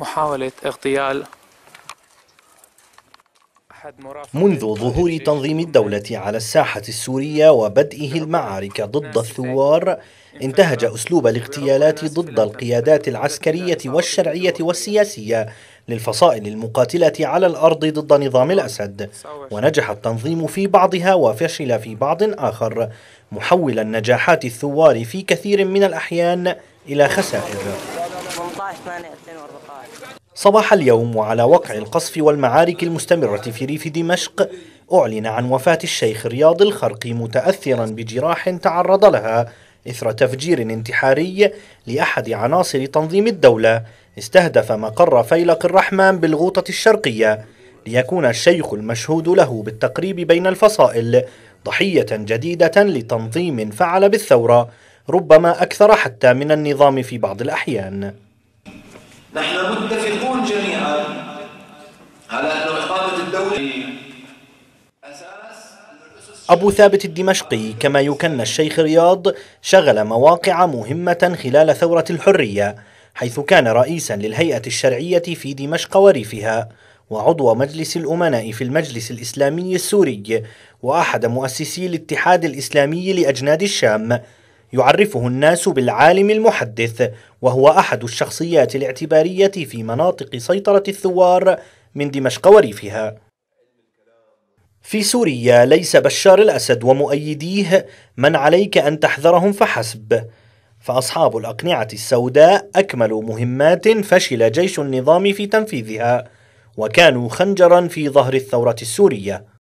محاولة اغتيال منذ ظهور تنظيم الدولة على الساحة السورية وبدئه المعارك ضد الثوار انتهج أسلوب الاغتيالات ضد القيادات العسكرية والشرعية والسياسية للفصائل المقاتلة على الأرض ضد نظام الأسد ونجح التنظيم في بعضها وفشل في بعض آخر محولا نجاحات الثوار في كثير من الأحيان إلى خسائر 8 2014 صباح اليوم وعلى وقع القصف والمعارك المستمرة في ريف دمشق أعلن عن وفاة الشيخ رياض الخرقي متأثرا بجراح تعرض لها إثر تفجير انتحاري لأحد عناصر تنظيم الدولة استهدف مقر فيلق الرحمن بالغوطة الشرقية ليكون الشيخ المشهود له بالتقريب بين الفصائل ضحية جديدة لتنظيم فعل بالثورة ربما أكثر حتى من النظام في بعض الأحيان نحن متفقون جميعا على أن إقامة الدولة أبو ثابت الدمشقي كما يكن الشيخ رياض شغل مواقع مهمة خلال ثورة الحرية حيث كان رئيسا للهيئة الشرعية في دمشق وريفها وعضو مجلس الأمناء في المجلس الإسلامي السوري وأحد مؤسسي الاتحاد الإسلامي لأجناد الشام يعرفه الناس بالعالم المحدث وهو أحد الشخصيات الاعتبارية في مناطق سيطرة الثوار من دمشق وريفها في سوريا ليس بشار الأسد ومؤيديه من عليك أن تحذرهم فحسب فأصحاب الأقنعة السوداء أكملوا مهمات فشل جيش النظام في تنفيذها وكانوا خنجرا في ظهر الثورة السورية